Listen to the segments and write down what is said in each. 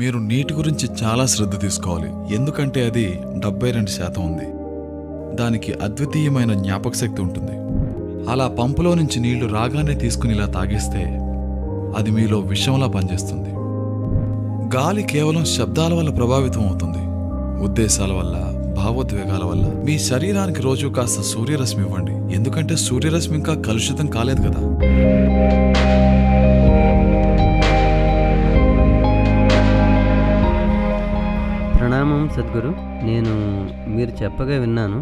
మీరు నీటి గురించి చాలా శ్రద్ధ తీసుకోవాలి ఎందుకంటే అది డెబ్బై రెండు శాతం ఉంది దానికి అద్వితీయమైన జ్ఞాపక శక్తి ఉంటుంది అలా పంపులో నుంచి నీళ్లు రాగానే తీసుకుని ఇలా తాగేస్తే అది మీలో విషంలా పనిచేస్తుంది గాలి కేవలం శబ్దాల వల్ల ప్రభావితం అవుతుంది ఉద్దేశాల వల్ల భావోద్వేగాల వల్ల మీ శరీరానికి రోజు కాస్త సూర్యరశ్మి ఇవ్వండి ఎందుకంటే సూర్యరశ్మి ఇంకా కలుషితం కాలేదు కదా సద్గురు నేను మీరు చెప్పగా విన్నాను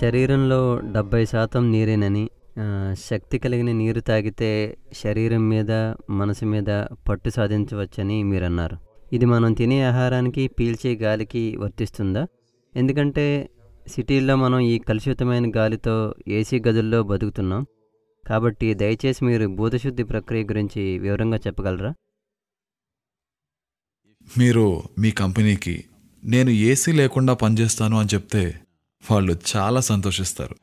శరీరంలో డెబ్బై శాతం నీరేనని శక్తి కలిగిన నీరు తాగితే శరీరం మీద మనసు మీద పట్టు సాధించవచ్చని మీరు అన్నారు ఇది మనం తినే ఆహారానికి పీల్చే గాలికి వర్తిస్తుందా ఎందుకంటే సిటీల్లో మనం ఈ కలుషితమైన గాలితో ఏసీ గదుల్లో బతుకుతున్నాం కాబట్టి దయచేసి మీరు భూతశుద్ధి ప్రక్రియ గురించి వివరంగా చెప్పగలరా మీరు మీ కంపెనీకి నేను ఏసీ లేకుండా పనిచేస్తాను అని చెప్తే వాళ్ళు చాలా సంతోషిస్తారు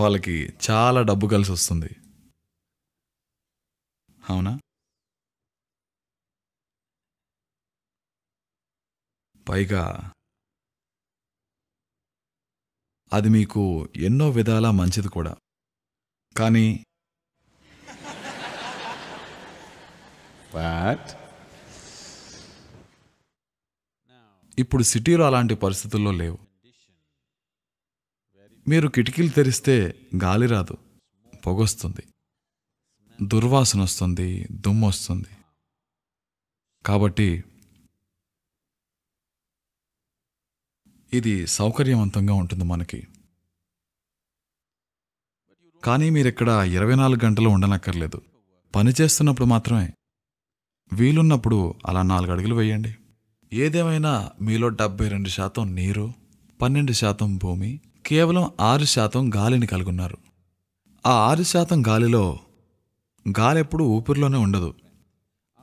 వాళ్ళకి చాలా డబ్బు కలిసి వస్తుంది అవునా పైగా అది మీకు ఎన్నో విధాల మంచిది కూడా కానీ But ఇప్పుడు సిటీలో అలాంటి పరిస్థితుల్లో లేవు మీరు కిటికీలు తెరిస్తే గాలి రాదు పొగొస్తుంది దుర్వాసన వస్తుంది దుమ్ము వస్తుంది కాబట్టి ఇది సౌకర్యవంతంగా ఉంటుంది మనకి కానీ మీరు ఇక్కడ ఇరవై నాలుగు గంటలు ఉండనక్కర్లేదు పని చేస్తున్నప్పుడు మాత్రమే వీలున్నప్పుడు అలా నాలుగు అడుగులు వేయండి ఏదేమైనా మీలో డెబ్బై రెండు శాతం నీరు పన్నెండు శాతం భూమి కేవలం ఆరు శాతం గాలిని కలుగున్నారు ఆ ఆరు శాతం గాలిలో గాలి ఎప్పుడు ఊపిరిలోనే ఉండదు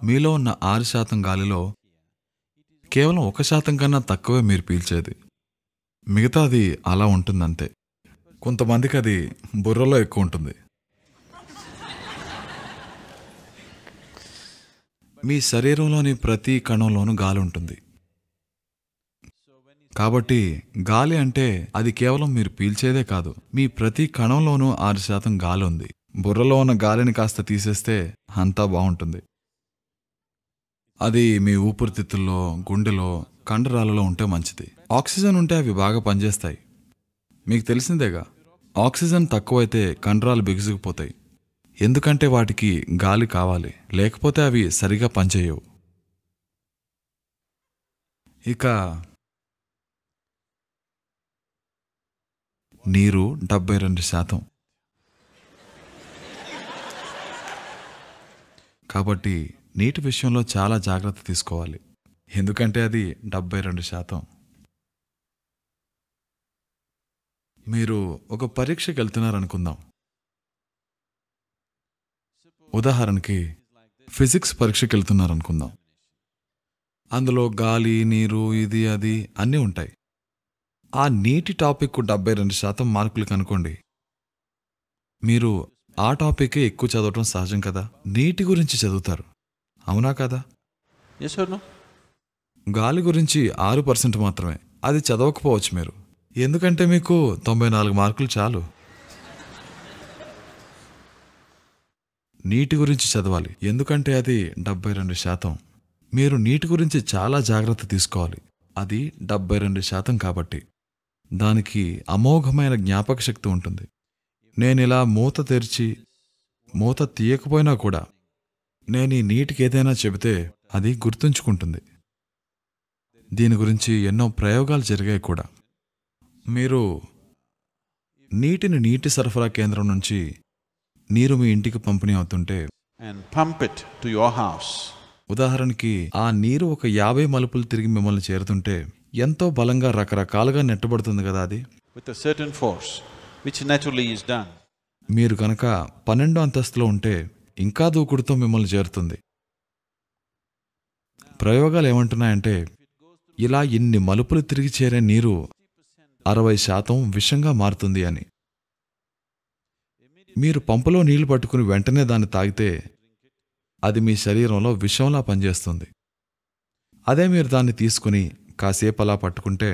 మీలో ఉన్న ఆరు శాతం గాలిలో కేవలం ఒక శాతం కన్నా తక్కువే మీరు పీల్చేది మిగతాది అలా ఉంటుందంతే కొంతమందికి అది బుర్రలో ఎక్కువ ఉంటుంది మీ శరీరంలోని ప్రతి కణంలోనూ గాలి ఉంటుంది కాబట్టి గాలి అంటే అది కేవలం మీరు పీల్చేదే కాదు మీ ప్రతి కణంలోనూ ఆరు శాతం గాలి ఉంది బుర్రలో ఉన్న గాలిని కాస్త తీసేస్తే అంతా బాగుంటుంది అది మీ ఊపిరితిత్తుల్లో గుండెలో కండరాలలో ఉంటే మంచిది ఆక్సిజన్ ఉంటే అవి బాగా పనిచేస్తాయి మీకు తెలిసిందేగా ఆక్సిజన్ తక్కువైతే కండరాలు బిగుసుకుపోతాయి ఎందుకంటే వాటికి గాలి కావాలి లేకపోతే అవి సరిగా పనిచేయవు ఇక నీరు డెబ్బై రెండు శాతం కాబట్టి నీటి విషయంలో చాలా జాగ్రత్త తీసుకోవాలి ఎందుకంటే అది డెబ్బై రెండు శాతం మీరు ఒక పరీక్షకి వెళ్తున్నారనుకుందాం ఉదాహరణకి ఫిజిక్స్ పరీక్షకి వెళ్తున్నారనుకుందాం అందులో గాలి నీరు ఇది అది అన్నీ ఉంటాయి ఆ నీటి టాపిక్ డెబ్బై రెండు శాతం మార్కులు కనుకోండి మీరు ఆ టాపిక్ ఎక్కువ చదవటం సహజం కదా నీటి గురించి చదువుతారు అవునా కదా గాలి గురించి ఆరు పర్సెంట్ మాత్రమే అది చదవకపోవచ్చు మీరు ఎందుకంటే మీకు తొంభై నాలుగు మార్కులు చాలు నీటి గురించి చదవాలి ఎందుకంటే అది డెబ్బై రెండు శాతం మీరు నీటి గురించి చాలా జాగ్రత్త తీసుకోవాలి అది డెబ్బై రెండు శాతం కాబట్టి దానికి అమోఘమైన జ్ఞాపక శక్తి ఉంటుంది నేను ఇలా మూత తెరిచి మూత తీయకపోయినా కూడా నేను ఈ నీటికి ఏదైనా చెబితే అది గుర్తుంచుకుంటుంది దీని గురించి ఎన్నో ప్రయోగాలు జరిగాయి కూడా మీరు నీటిని నీటి సరఫరా కేంద్రం నుంచి నీరు మీ ఇంటికి పంపిణీ అవుతుంటే అండ్ టు ఉదాహరణకి ఆ నీరు ఒక యాభై మలుపులు తిరిగి మిమ్మల్ని చేరుతుంటే ఎంతో బలంగా రకరకాలుగా నెట్టబడుతుంది కదా అది with certain force which naturally is done మీరు కనుక పన్నెండో అంతస్తులో ఉంటే ఇంకా దూకుడుతో మిమ్మల్ని చేరుతుంది ప్రయోగాలు ఏమంటున్నాయంటే ఇలా ఇన్ని మలుపులు తిరిగి చేరే నీరు అరవై శాతం విషంగా మారుతుంది అని మీరు పంపులో నీళ్లు పట్టుకుని వెంటనే దాన్ని తాగితే అది మీ శరీరంలో విషంలా పనిచేస్తుంది అదే మీరు దాన్ని తీసుకుని కాసేపు అలా పట్టుకుంటే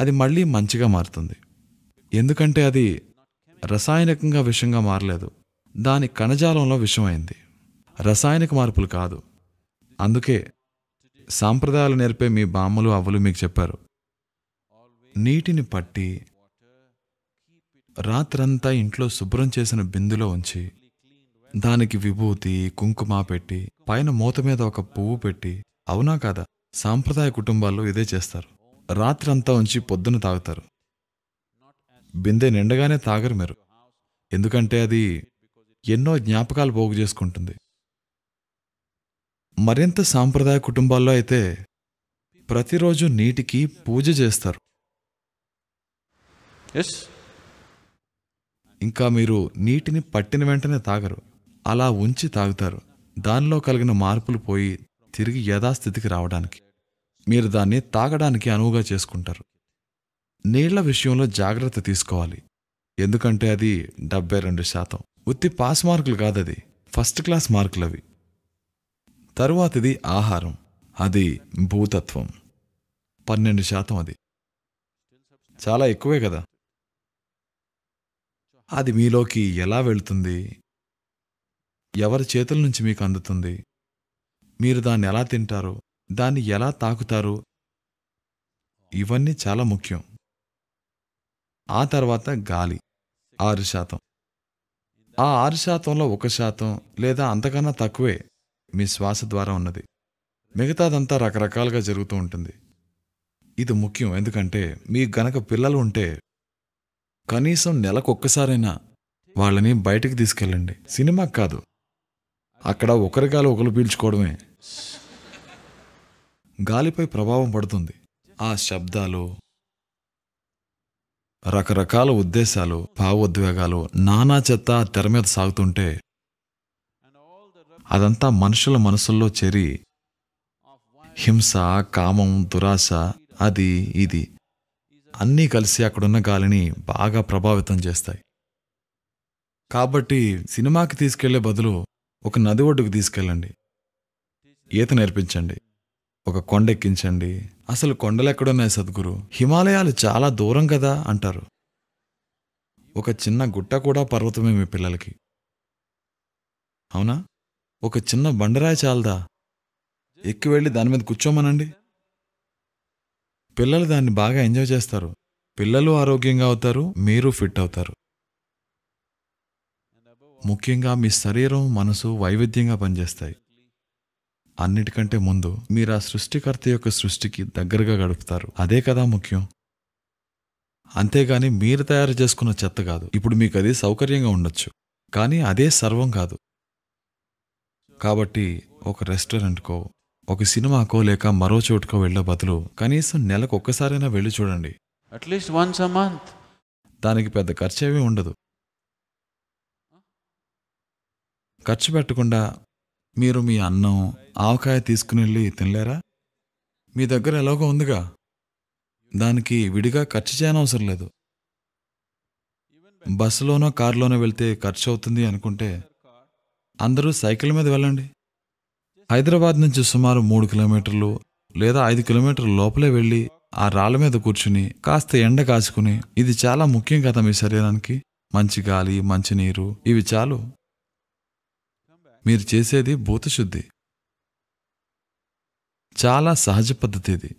అది మళ్ళీ మంచిగా మారుతుంది ఎందుకంటే అది రసాయనికంగా విషంగా మారలేదు దాని కణజాలంలో విషమైంది రసాయనిక మార్పులు కాదు అందుకే సాంప్రదాయాలు నేర్పే మీ బామ్మలు అవ్వలు మీకు చెప్పారు నీటిని పట్టి రాత్రంతా ఇంట్లో శుభ్రం చేసిన బిందులో ఉంచి దానికి విభూతి కుంకుమ పెట్టి పైన మూత మీద ఒక పువ్వు పెట్టి అవునా కాదా సాంప్రదాయ కుటుంబాల్లో ఇదే చేస్తారు రాత్రంతా ఉంచి పొద్దున తాగుతారు బిందె నిండగానే తాగరు మీరు ఎందుకంటే అది ఎన్నో జ్ఞాపకాలు పోగు చేసుకుంటుంది మరింత సాంప్రదాయ కుటుంబాల్లో అయితే ప్రతిరోజు నీటికి పూజ చేస్తారు ఎస్ ఇంకా మీరు నీటిని పట్టిన వెంటనే తాగరు అలా ఉంచి తాగుతారు దానిలో కలిగిన మార్పులు పోయి తిరిగి యథాస్థితికి రావడానికి మీరు దాన్ని తాగడానికి అనువుగా చేసుకుంటారు నీళ్ల విషయంలో జాగ్రత్త తీసుకోవాలి ఎందుకంటే అది డెబ్బై రెండు శాతం ఉత్తి పాస్ మార్కులు కాదది ఫస్ట్ క్లాస్ మార్కులు అవి తరువాతిది ఆహారం అది భూతత్వం పన్నెండు శాతం అది చాలా ఎక్కువే కదా అది మీలోకి ఎలా వెళ్తుంది ఎవరి చేతుల నుంచి మీకు అందుతుంది మీరు దాన్ని ఎలా తింటారు దాన్ని ఎలా తాకుతారు ఇవన్నీ చాలా ముఖ్యం ఆ తర్వాత గాలి ఆరు శాతం ఆ ఆరు శాతంలో ఒక శాతం లేదా అంతకన్నా తక్కువే మీ శ్వాస ద్వారా ఉన్నది మిగతాదంతా రకరకాలుగా జరుగుతూ ఉంటుంది ఇది ముఖ్యం ఎందుకంటే మీ గనక పిల్లలు ఉంటే కనీసం నెలకొక్కసారైనా వాళ్ళని బయటకు తీసుకెళ్ళండి సినిమా కాదు అక్కడ ఒకరి గాలి ఒకరు పీల్చుకోవడమే గాలిపై ప్రభావం పడుతుంది ఆ శబ్దాలు రకరకాల ఉద్దేశాలు భావోద్వేగాలు నానా చెత్త తెర మీద సాగుతుంటే అదంతా మనుషుల మనసుల్లో చేరి హింస కామం దురాశ అది ఇది అన్నీ కలిసి అక్కడున్న గాలిని బాగా ప్రభావితం చేస్తాయి కాబట్టి సినిమాకి తీసుకెళ్లే బదులు ఒక నది ఒడ్డుకు తీసుకెళ్ళండి ఈత నేర్పించండి ఒక కొండ ఎక్కించండి అసలు కొండలు ఎక్కడున్నాయి సద్గురు హిమాలయాలు చాలా దూరం కదా అంటారు ఒక చిన్న గుట్ట కూడా పర్వతమే మీ పిల్లలకి అవునా ఒక చిన్న బండరాయి చాలదా ఎక్కి వెళ్ళి దాని మీద కూర్చోమనండి పిల్లలు దాన్ని బాగా ఎంజాయ్ చేస్తారు పిల్లలు ఆరోగ్యంగా అవుతారు మీరు ఫిట్ అవుతారు ముఖ్యంగా మీ శరీరం మనసు వైవిధ్యంగా పనిచేస్తాయి అన్నిటికంటే ముందు మీరు ఆ సృష్టికర్త యొక్క సృష్టికి దగ్గరగా గడుపుతారు అదే కదా ముఖ్యం అంతేగాని మీరు తయారు చేసుకున్న చెత్త కాదు ఇప్పుడు మీకు అది సౌకర్యంగా ఉండొచ్చు కానీ అదే సర్వం కాదు కాబట్టి ఒక రెస్టారెంట్కో ఒక సినిమాకో లేక మరో చోటుకో వెళ్ళే బదులు కనీసం నెలకు ఒక్కసారైనా వెళ్ళి చూడండి అట్లీస్ట్ వన్స్ అ మంత్ దానికి పెద్ద ఖర్చు ఏమీ ఉండదు ఖర్చు పెట్టకుండా మీరు మీ అన్నం ఆవకాయ తీసుకుని వెళ్ళి తినలేరా మీ దగ్గర ఎలాగో ఉందిగా దానికి విడిగా ఖర్చు చేయనవసరం లేదు బస్సులోనో కారులోనో వెళ్తే ఖర్చు అవుతుంది అనుకుంటే అందరూ సైకిల్ మీద వెళ్ళండి హైదరాబాద్ నుంచి సుమారు మూడు కిలోమీటర్లు లేదా ఐదు కిలోమీటర్ల లోపలే వెళ్ళి ఆ రాళ్ళ మీద కూర్చుని కాస్త ఎండ కాచుకుని ఇది చాలా ముఖ్యం కదా మీ శరీరానికి మంచి గాలి మంచి నీరు ఇవి చాలు మీరు చేసేది భూతశుద్ధి చాలా సహజ పద్ధతి ఇది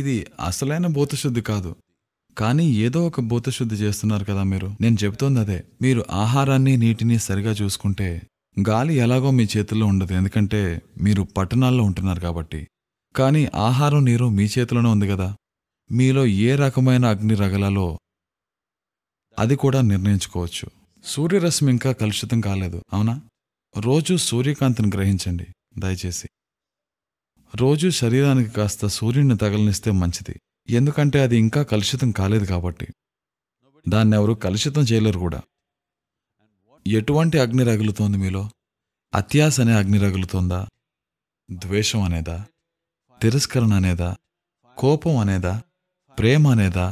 ఇది అసలైన భూతశుద్ధి కాదు కానీ ఏదో ఒక భూతశుద్ధి చేస్తున్నారు కదా మీరు నేను చెబుతోంది అదే మీరు ఆహారాన్ని నీటిని సరిగా చూసుకుంటే గాలి ఎలాగో మీ చేతుల్లో ఉండదు ఎందుకంటే మీరు పట్టణాల్లో ఉంటున్నారు కాబట్టి కానీ ఆహారం నీరు మీ చేతిలోనే ఉంది కదా మీలో ఏ రకమైన అగ్ని రగలలో అది కూడా నిర్ణయించుకోవచ్చు సూర్యరశ్మి ఇంకా కలుషితం కాలేదు అవునా రోజు సూర్యకాంతిని గ్రహించండి దయచేసి రోజు శరీరానికి కాస్త సూర్యుడిని తగలనిస్తే మంచిది ఎందుకంటే అది ఇంకా కలుషితం కాలేదు కాబట్టి దాన్ని ఎవరు కలుషితం చేయలేరు కూడా ఎటువంటి అగ్ని రగులుతోంది మీలో అత్యాస అనే అగ్ని రగులుతోందా ద్వేషం అనేదా తిరస్కరణ అనేదా కోపం అనేదా ప్రేమ అనేదా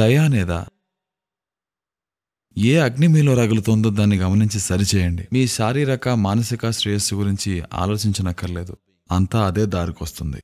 దయ అనేదా ఏ అగ్ని మీలో రగులుతోందో దాన్ని గమనించి సరిచేయండి మీ శారీరక మానసిక శ్రేయస్సు గురించి ఆలోచించనక్కర్లేదు అంతా అదే దారికొస్తుంది